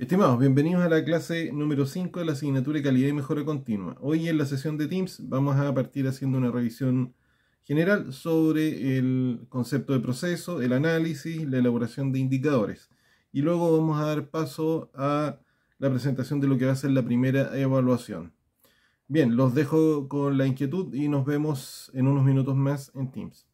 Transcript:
Estimados, bienvenidos a la clase número 5 de la asignatura de calidad y mejora continua. Hoy en la sesión de Teams vamos a partir haciendo una revisión general sobre el concepto de proceso, el análisis, la elaboración de indicadores. Y luego vamos a dar paso a la presentación de lo que va a ser la primera evaluación. Bien, los dejo con la inquietud y nos vemos en unos minutos más en Teams.